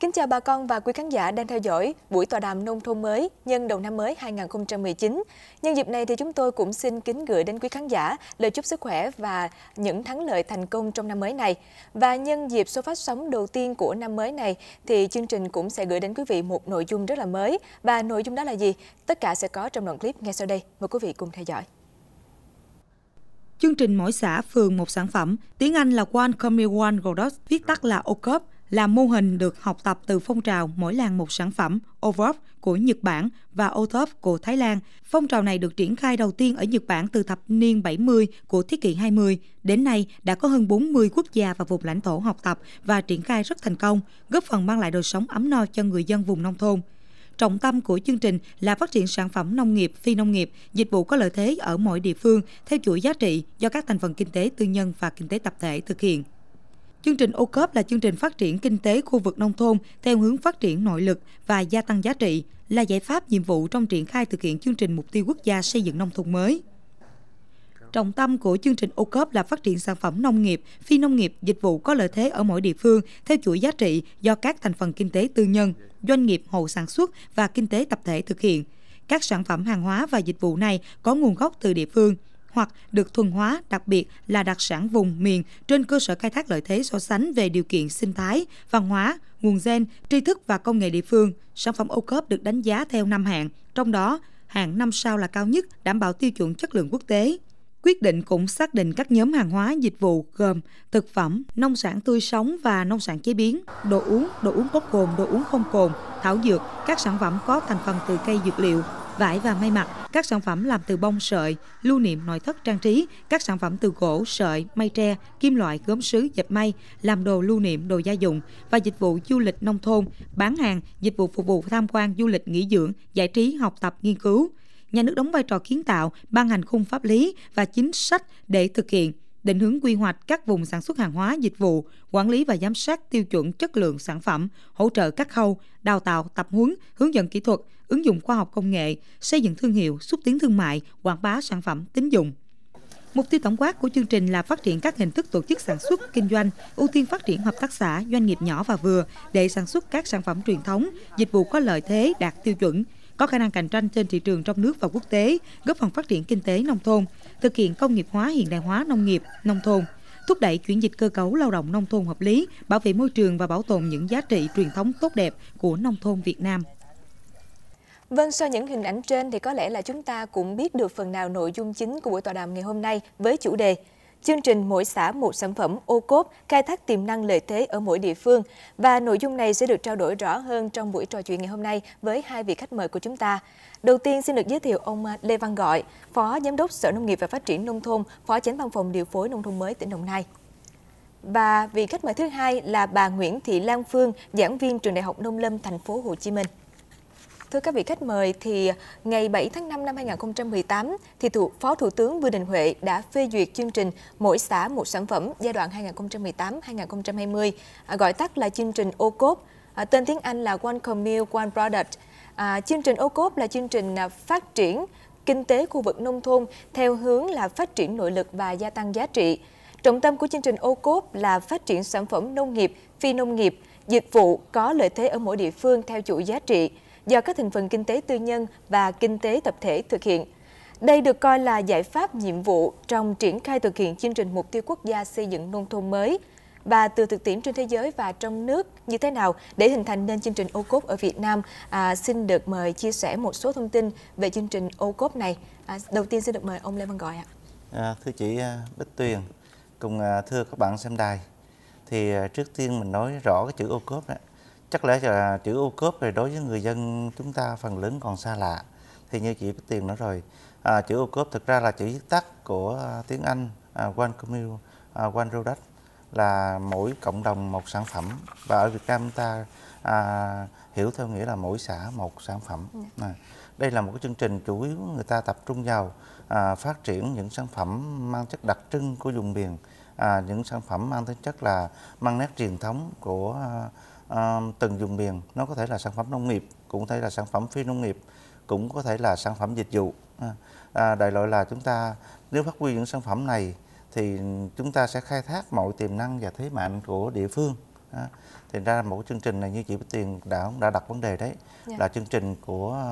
Kính chào bà con và quý khán giả đang theo dõi buổi tọa đàm nông thôn mới nhân đầu năm mới 2019. Nhân dịp này thì chúng tôi cũng xin kính gửi đến quý khán giả lời chúc sức khỏe và những thắng lợi thành công trong năm mới này. Và nhân dịp số phát sóng đầu tiên của năm mới này thì chương trình cũng sẽ gửi đến quý vị một nội dung rất là mới và nội dung đó là gì? Tất cả sẽ có trong đoạn clip ngay sau đây. Mời quý vị cùng theo dõi. Chương trình mỗi xã phường một sản phẩm, tiếng Anh là One Community One Product, viết tắt là OCOP, là mô hình được học tập từ phong trào mỗi làng một sản phẩm OVOP của Nhật Bản và OTOP của Thái Lan. Phong trào này được triển khai đầu tiên ở Nhật Bản từ thập niên 70 của thế kỷ 20. Đến nay, đã có hơn 40 quốc gia và vùng lãnh thổ học tập và triển khai rất thành công, góp phần mang lại đời sống ấm no cho người dân vùng nông thôn. Trọng tâm của chương trình là phát triển sản phẩm nông nghiệp, phi nông nghiệp, dịch vụ có lợi thế ở mọi địa phương theo chuỗi giá trị do các thành phần kinh tế tư nhân và kinh tế tập thể thực hiện. Chương trình ô cốp là chương trình phát triển kinh tế khu vực nông thôn theo hướng phát triển nội lực và gia tăng giá trị, là giải pháp nhiệm vụ trong triển khai thực hiện chương trình mục tiêu quốc gia xây dựng nông thôn mới. Trọng tâm của chương trình ô cốp là phát triển sản phẩm nông nghiệp, phi nông nghiệp, dịch vụ có lợi thế ở mỗi địa phương theo chuỗi giá trị do các thành phần kinh tế tư nhân, doanh nghiệp, hộ sản xuất và kinh tế tập thể thực hiện. Các sản phẩm hàng hóa và dịch vụ này có nguồn gốc từ địa phương – hoặc được thuần hóa, đặc biệt là đặc sản vùng miền trên cơ sở khai thác lợi thế so sánh về điều kiện sinh thái, văn hóa, nguồn gen, tri thức và công nghệ địa phương. Sản phẩm ô cốp được đánh giá theo năm hạng, trong đó hạng 5 sao là cao nhất, đảm bảo tiêu chuẩn chất lượng quốc tế. Quyết định cũng xác định các nhóm hàng hóa dịch vụ gồm thực phẩm, nông sản tươi sống và nông sản chế biến, đồ uống, đồ uống có cồn, đồ uống không cồn, thảo dược, các sản phẩm có thành phần từ cây dược liệu, vải và may mặc, các sản phẩm làm từ bông sợi, lưu niệm nội thất trang trí, các sản phẩm từ gỗ, sợi, may tre, kim loại, gốm sứ, dệt may, làm đồ lưu niệm, đồ gia dụng và dịch vụ du lịch nông thôn, bán hàng, dịch vụ phục vụ tham quan du lịch nghỉ dưỡng, giải trí, học tập, nghiên cứu. Nhà nước đóng vai trò kiến tạo, ban hành khung pháp lý và chính sách để thực hiện định hướng quy hoạch các vùng sản xuất hàng hóa, dịch vụ, quản lý và giám sát tiêu chuẩn chất lượng sản phẩm, hỗ trợ các khâu đào tạo, tập huấn, hướng dẫn kỹ thuật, ứng dụng khoa học công nghệ, xây dựng thương hiệu, xúc tiến thương mại, quảng bá sản phẩm tín dụng. Mục tiêu tổng quát của chương trình là phát triển các hình thức tổ chức sản xuất, kinh doanh, ưu tiên phát triển hợp tác xã, doanh nghiệp nhỏ và vừa để sản xuất các sản phẩm truyền thống, dịch vụ có lợi thế đạt tiêu chuẩn, có khả năng cạnh tranh trên thị trường trong nước và quốc tế, góp phần phát triển kinh tế nông thôn, thực hiện công nghiệp hóa hiện đại hóa nông nghiệp, nông thôn, thúc đẩy chuyển dịch cơ cấu lao động nông thôn hợp lý, bảo vệ môi trường và bảo tồn những giá trị truyền thống tốt đẹp của nông thôn Việt Nam. Vâng, sau những hình ảnh trên thì có lẽ là chúng ta cũng biết được phần nào nội dung chính của buổi tọa đàm ngày hôm nay với chủ đề chương trình Mỗi xã một sản phẩm ô cốp khai thác tiềm năng lợi thế ở mỗi địa phương và nội dung này sẽ được trao đổi rõ hơn trong buổi trò chuyện ngày hôm nay với hai vị khách mời của chúng ta. Đầu tiên xin được giới thiệu ông Lê Văn Gọi, Phó Giám đốc Sở Nông nghiệp và Phát triển Nông thôn, Phó Chánh Văn phòng Điều phối Nông thôn mới tỉnh Đồng Nai. Và vị khách mời thứ hai là bà Nguyễn Thị Lan Phương, giảng viên trường Đại học Nông Lâm thành phố Hồ Chí Minh. Thưa các vị khách mời, thì ngày 7 tháng 5 năm 2018, thì thủ, Phó Thủ tướng Vương Đình Huệ đã phê duyệt chương trình Mỗi xã một sản phẩm giai đoạn 2018-2020, à, gọi tắt là chương trình ô cốp, à, tên tiếng Anh là One Commune, One Product. À, chương trình ô cốp là chương trình à, phát triển kinh tế khu vực nông thôn theo hướng là phát triển nội lực và gia tăng giá trị. Trọng tâm của chương trình ô cốp là phát triển sản phẩm nông nghiệp, phi nông nghiệp, dịch vụ có lợi thế ở mỗi địa phương theo chuỗi giá trị do các thành phần kinh tế tư nhân và kinh tế tập thể thực hiện. Đây được coi là giải pháp nhiệm vụ trong triển khai thực hiện chương trình mục tiêu quốc gia xây dựng nông thôn mới và từ thực tiễn trên thế giới và trong nước như thế nào để hình thành nên chương trình ô cốp ở Việt Nam. À, xin được mời chia sẻ một số thông tin về chương trình ô cốp này. À, đầu tiên xin được mời ông Lê Văn Gọi ạ. À, thưa chị à, Bích Tuyền, cùng à, thưa các bạn xem đài, thì à, trước tiên mình nói rõ cái chữ ô cốp này chắc lẽ là chữ ô cốp thì đối với người dân chúng ta phần lớn còn xa lạ thì như chị Bích Tiền nói rồi à, chữ ô cốp thực ra là chữ viết tắt của à, tiếng Anh à, One Community, à, One Product là mỗi cộng đồng một sản phẩm và ở Việt Nam ta à, hiểu theo nghĩa là mỗi xã một sản phẩm dạ. à, đây là một cái chương trình chủ yếu người ta tập trung vào à, phát triển những sản phẩm mang chất đặc trưng của vùng miền à, những sản phẩm mang tính chất là mang nét truyền thống của à, À, từng dùng miền nó có thể là sản phẩm nông nghiệp cũng có thể là sản phẩm phi nông nghiệp cũng có thể là sản phẩm dịch vụ à, à, đại loại là chúng ta nếu phát huy những sản phẩm này thì chúng ta sẽ khai thác mọi tiềm năng và thế mạnh của địa phương à, thì ra một chương trình này như chị Bích Tiền đã đã đặt vấn đề đấy yeah. Dạ. là chương trình của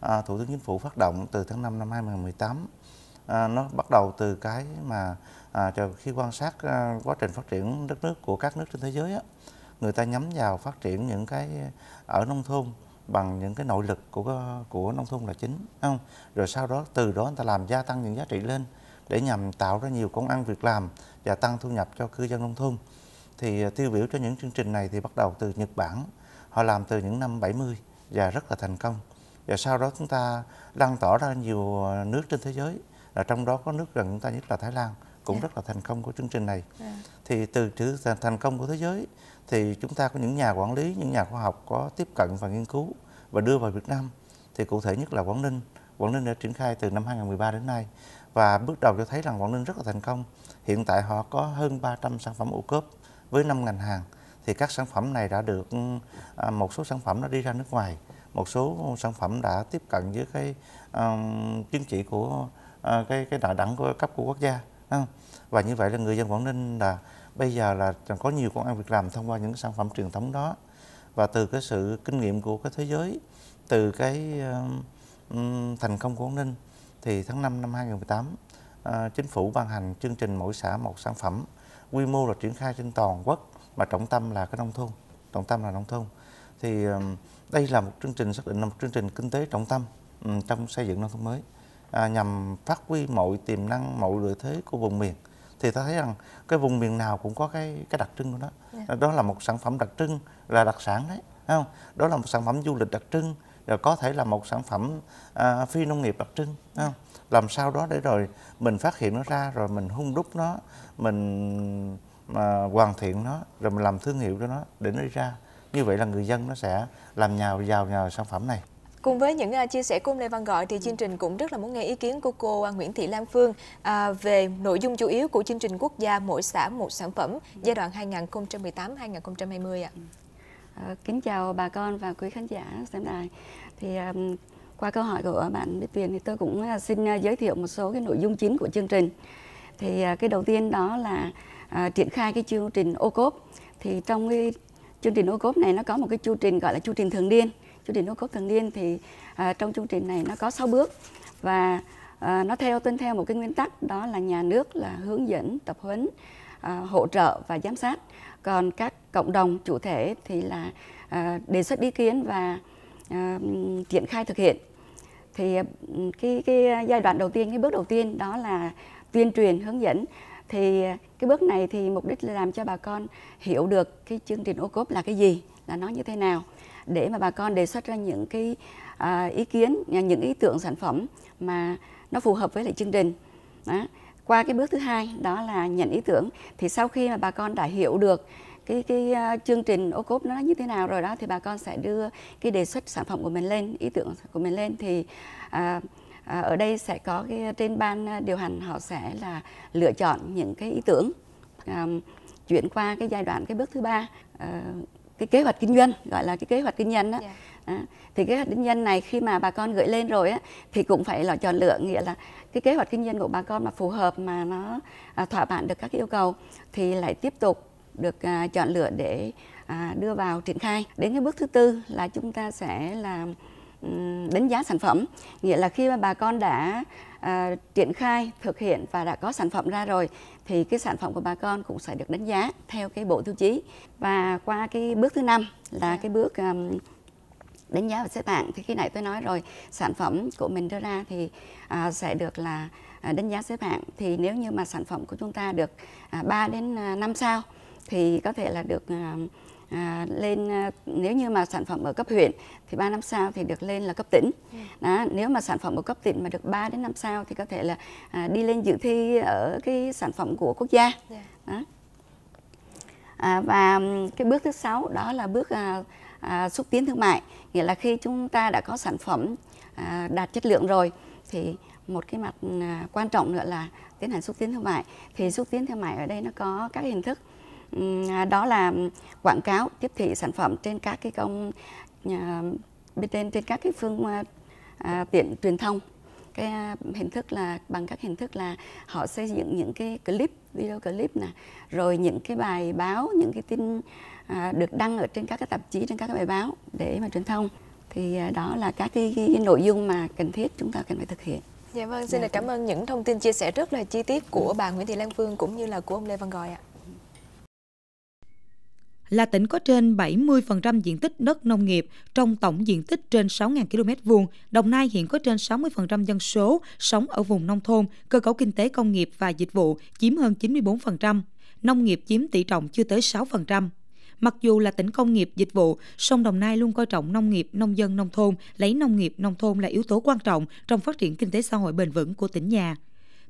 à, Thủ tướng Chính phủ phát động từ tháng 5 năm 2018 à, nó bắt đầu từ cái mà à, khi quan sát à, quá trình phát triển đất nước của các nước trên thế giới á, người ta nhắm vào phát triển những cái ở nông thôn bằng những cái nội lực của của nông thôn là chính không rồi sau đó từ đó người ta làm gia tăng những giá trị lên để nhằm tạo ra nhiều công ăn việc làm và tăng thu nhập cho cư dân nông thôn thì tiêu biểu cho những chương trình này thì bắt đầu từ Nhật Bản họ làm từ những năm 70 và rất là thành công và sau đó chúng ta lan tỏa ra nhiều nước trên thế giới là trong đó có nước gần chúng ta nhất là Thái Lan cũng yeah. rất là thành công của chương trình này. Yeah. Dạ. Thì từ sự thành công của thế giới thì chúng ta có những nhà quản lý, những nhà khoa học có tiếp cận và nghiên cứu và đưa vào Việt Nam. Thì cụ thể nhất là Quảng Ninh. Quảng Ninh đã triển khai từ năm 2013 đến nay và bước đầu cho thấy rằng Quảng Ninh rất là thành công. Hiện tại họ có hơn 300 sản phẩm ô cốp với 5 ngành hàng. Thì các sản phẩm này đã được à, một số sản phẩm nó đi ra nước ngoài, một số sản phẩm đã tiếp cận với cái um, chứng chỉ của uh, cái cái đại đẳng của cấp của quốc gia không? và như vậy là người dân quảng ninh là bây giờ là có nhiều công an việc làm thông qua những sản phẩm truyền thống đó và từ cái sự kinh nghiệm của cái thế giới từ cái thành công của quảng ninh thì tháng 5 năm 2018 ờ, chính phủ ban hành chương trình mỗi xã một sản phẩm quy mô là triển khai trên toàn quốc mà trọng tâm là cái nông thôn trọng tâm là nông thôn thì đây là một chương trình xác định là một chương trình kinh tế trọng tâm trong xây dựng nông thôn mới à, nhằm phát huy mọi tiềm năng mọi lợi thế của vùng miền thì ta thấy rằng cái vùng miền nào cũng có cái cái đặc trưng của nó yeah. Dạ. đó là một sản phẩm đặc trưng là đặc sản đấy không đó là một sản phẩm du lịch đặc trưng rồi có thể là một sản phẩm à, phi nông nghiệp đặc trưng không làm sao đó để rồi mình phát hiện nó ra rồi mình hung đúc nó mình mà hoàn thiện nó rồi mình làm thương hiệu cho nó để nó đi ra như vậy là người dân nó sẽ làm nhào giàu nhờ sản phẩm này Cùng với những à, chia sẻ của ông Lê Văn Gọi thì ừ. chương trình cũng rất là muốn nghe ý kiến của cô à, Nguyễn Thị Lan Phương à, về nội dung chủ yếu của chương trình quốc gia Mỗi xã một sản phẩm dạ. giai đoạn 2018-2020 ạ. Ừ. Ờ, kính chào bà con và quý khán giả xem đài. Thì qua câu hỏi của bạn Bích Tuyền thì tôi cũng xin giới thiệu một số cái nội dung chính của chương trình. Thì cái đầu tiên đó là triển khai cái chương trình ô cốp. Thì trong cái chương trình ô cốp này nó có một cái chu trình gọi là chu trình thường niên chương trình hô cốt thường niên thì à, trong chương trình này nó có 6 bước và à, nó theo tuân theo một cái nguyên tắc đó là nhà nước là hướng dẫn tập huấn à, hỗ trợ và giám sát còn các cộng đồng chủ thể thì là à, đề xuất ý kiến và à, triển khai thực hiện thì à, cái cái giai đoạn đầu tiên cái bước đầu tiên đó là tuyên truyền hướng dẫn thì à, cái bước này thì mục đích là làm cho bà con hiểu được cái chương trình ô cốp là cái gì là nó như thế nào để mà bà con đề xuất ra những cái à, ý kiến à, những ý tưởng sản phẩm mà nó phù hợp với lại chương trình đó. qua cái bước thứ hai đó là nhận ý tưởng thì sau khi mà bà con đã hiểu được cái cái uh, chương trình ô cốp nó như thế nào rồi đó thì bà con sẽ đưa cái đề xuất sản phẩm của mình lên ý tưởng của mình lên thì à, à, ở đây sẽ có cái à, trên ban điều hành họ sẽ là lựa chọn những cái ý tưởng à, chuyển qua cái giai đoạn cái bước thứ ba à, cái kế hoạch kinh doanh gọi là cái kế hoạch kinh doanh đó yeah. À, thì kế hoạch kinh doanh này khi mà bà con gửi lên rồi á thì cũng phải là chọn lựa nghĩa là cái kế hoạch kinh doanh của bà con mà phù hợp mà nó à, thỏa mãn được các yêu cầu thì lại tiếp tục được à, chọn lựa để à, đưa vào triển khai đến cái bước thứ tư là chúng ta sẽ là đánh giá sản phẩm nghĩa là khi mà bà con đã à, triển khai thực hiện và đã có sản phẩm ra rồi thì cái sản phẩm của bà con cũng sẽ được đánh giá theo cái bộ tiêu chí và qua cái bước thứ năm là dạ. cái bước um, đánh giá và xếp hạng thì khi nãy tôi nói rồi sản phẩm của mình đưa ra thì à, sẽ được là à, đánh giá xếp hạng thì nếu như mà sản phẩm của chúng ta được à, 3 đến 5 à, sao thì có thể là được à, à, lên à, nếu như mà sản phẩm ở cấp huyện thì 3 năm sau thì được lên là cấp tỉnh ừ. đó, nếu mà sản phẩm ở cấp tỉnh mà được 3 đến 5 sao thì có thể là à, đi lên dự thi ở cái sản phẩm của quốc gia dạ. đó. À, và cái bước thứ sáu đó là bước à, à, xúc tiến thương mại nghĩa là khi chúng ta đã có sản phẩm à, đạt chất lượng rồi thì một cái mặt à, quan trọng nữa là tiến hành xúc tiến thương mại thì xúc tiến thương mại ở đây nó có các hình thức À, đó là quảng cáo tiếp thị sản phẩm trên các cái công à, trên trên các cái phương à, tiện truyền thông cái hình thức là bằng các hình thức là họ xây dựng những cái clip video clip nè rồi những cái bài báo những cái tin được đăng ở trên các cái tạp chí trên các cái bài báo để mà truyền thông thì đó là các cái, cái, nội dung mà cần thiết chúng ta cần phải thực hiện dạ vâng xin dạ. cảm dạ. ơn những thông tin chia sẻ rất là chi tiết của bà Nguyễn Thị Lan Phương cũng như là của ông Lê Văn gọi ạ là tỉnh có trên 70% diện tích đất nông nghiệp trong tổng diện tích trên 6.000 km vuông. Đồng Nai hiện có trên 60% dân số sống ở vùng nông thôn, cơ cấu kinh tế công nghiệp và dịch vụ chiếm hơn 94%, nông nghiệp chiếm tỷ trọng chưa tới 6%. Mặc dù là tỉnh công nghiệp dịch vụ, song Đồng Nai luôn coi trọng nông nghiệp, nông dân, nông thôn, lấy nông nghiệp, nông thôn là yếu tố quan trọng trong phát triển kinh tế xã hội bền vững của tỉnh nhà.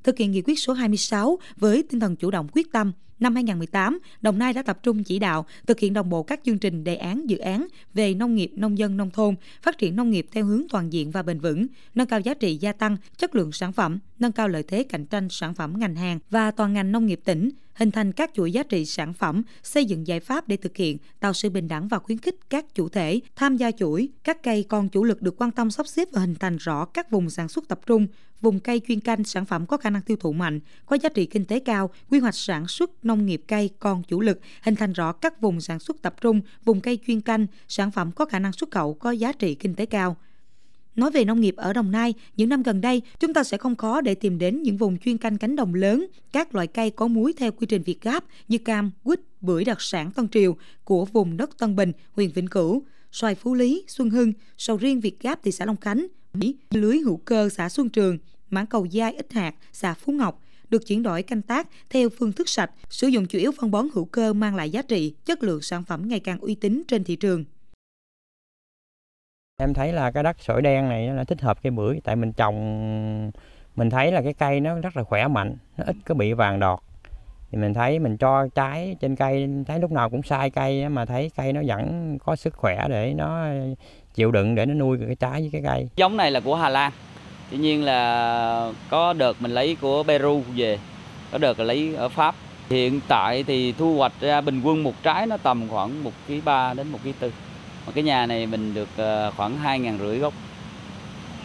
Thực hiện nghị quyết số 26 với tinh thần chủ động quyết tâm, năm 2018, Đồng Nai đã tập trung chỉ đạo thực hiện đồng bộ các chương trình đề án dự án về nông nghiệp, nông dân, nông thôn, phát triển nông nghiệp theo hướng toàn diện và bền vững, nâng cao giá trị gia tăng, chất lượng sản phẩm, nâng cao lợi thế cạnh tranh sản phẩm ngành hàng và toàn ngành nông nghiệp tỉnh, hình thành các chuỗi giá trị sản phẩm, xây dựng giải pháp để thực hiện, tạo sự bình đẳng và khuyến khích các chủ thể tham gia chuỗi, các cây con chủ lực được quan tâm sắp xếp và hình thành rõ các vùng sản xuất tập trung, vùng cây chuyên canh sản phẩm có khả năng tiêu thụ mạnh, có giá trị kinh tế cao, quy hoạch sản xuất nông nghiệp cây con chủ lực, hình thành rõ các vùng sản xuất tập trung, vùng cây chuyên canh, sản phẩm có khả năng xuất khẩu có giá trị kinh tế cao. Nói về nông nghiệp ở Đồng Nai, những năm gần đây, chúng ta sẽ không khó để tìm đến những vùng chuyên canh cánh đồng lớn, các loại cây có muối theo quy trình Việt Gáp như cam, quýt, bưởi đặc sản Tân Triều của vùng đất Tân Bình, huyện Vĩnh Cửu, xoài Phú Lý, Xuân Hưng, sầu riêng Việt Gáp thị xã Long Khánh, lưới hữu cơ xã Xuân Trường, mảng cầu dai ít hạt xã Phú Ngọc, được chuyển đổi canh tác theo phương thức sạch, sử dụng chủ yếu phân bón hữu cơ mang lại giá trị, chất lượng sản phẩm ngày càng uy tín trên thị trường em thấy là cái đất sỏi đen này nó thích hợp cây bưởi tại mình trồng mình thấy là cái cây nó rất là khỏe mạnh nó ít có bị vàng đọt thì mình thấy mình cho trái trên cây thấy lúc nào cũng sai cây mà thấy cây nó vẫn có sức khỏe để nó chịu đựng để nó nuôi cái trái với cái cây giống này là của Hà Lan tuy nhiên là có đợt mình lấy của Peru về có đợt là lấy ở Pháp hiện tại thì thu hoạch ra bình quân một trái nó tầm khoảng một ký ba đến một ký tư mà cái nhà này mình được ờ, khoảng hai ngàn rưỡi gốc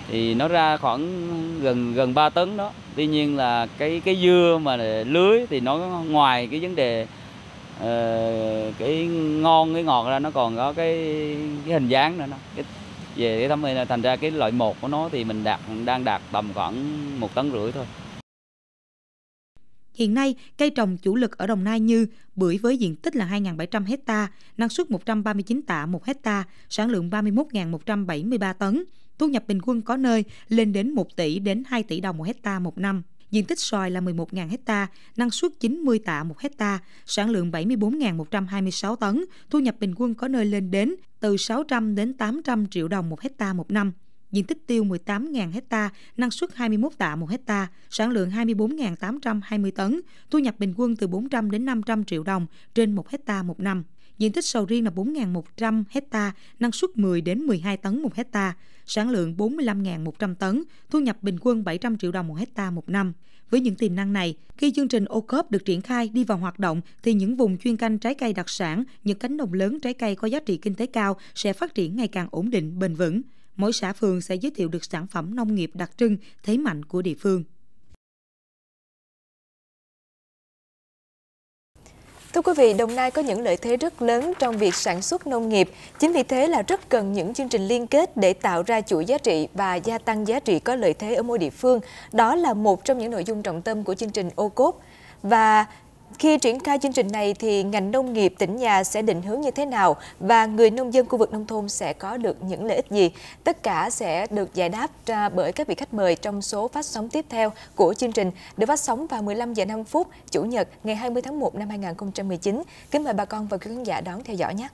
thì nó ra khoảng gần gần 3 tấn đó tuy nhiên là cái cái dưa mà lưới thì nó ngoài cái vấn đề uh, cái ngon cái ngọt ra nó còn có cái, cái hình dáng nữa nó cái, về cái thẩm mỹ là thành ra cái loại một của nó thì mình đạt đang đạt tầm khoảng một tấn rưỡi thôi Hiện nay, cây trồng chủ lực ở Đồng Nai như bưởi với diện tích là 2.700 hecta, năng suất 139 tạ 1 hecta, sản lượng 31.173 tấn, thu nhập bình quân có nơi lên đến 1 tỷ đến 2 tỷ đồng một hecta một năm. Diện tích xoài là 11.000 hecta, năng suất 90 tạ 1 hecta, sản lượng 74.126 tấn, thu nhập bình quân có nơi lên đến từ 600 đến 800 triệu đồng một hecta một năm diện tích tiêu 18.000 hecta, năng suất 21 tạ một hecta, sản lượng 24.820 tấn, thu nhập bình quân từ 400 đến 500 triệu đồng trên một hecta một năm. Diện tích sầu riêng là 4.100 hecta, năng suất 10 đến 12 tấn một hecta, sản lượng 45.100 tấn, thu nhập bình quân 700 triệu đồng một hecta một năm. Với những tiềm năng này, khi chương trình ô cốp được triển khai đi vào hoạt động thì những vùng chuyên canh trái cây đặc sản, những cánh đồng lớn trái cây có giá trị kinh tế cao sẽ phát triển ngày càng ổn định, bền vững mỗi xã phường sẽ giới thiệu được sản phẩm nông nghiệp đặc trưng, thế mạnh của địa phương. Thưa quý vị, Đồng Nai có những lợi thế rất lớn trong việc sản xuất nông nghiệp. Chính vì thế là rất cần những chương trình liên kết để tạo ra chuỗi giá trị và gia tăng giá trị có lợi thế ở mỗi địa phương. Đó là một trong những nội dung trọng tâm của chương trình ô cốp. Và khi triển khai chương trình này thì ngành nông nghiệp tỉnh nhà sẽ định hướng như thế nào và người nông dân khu vực nông thôn sẽ có được những lợi ích gì? Tất cả sẽ được giải đáp bởi các vị khách mời trong số phát sóng tiếp theo của chương trình được phát sóng vào 15 giờ 5 phút Chủ nhật ngày 20 tháng 1 năm 2019. Kính mời bà con và quý khán giả đón theo dõi nhé.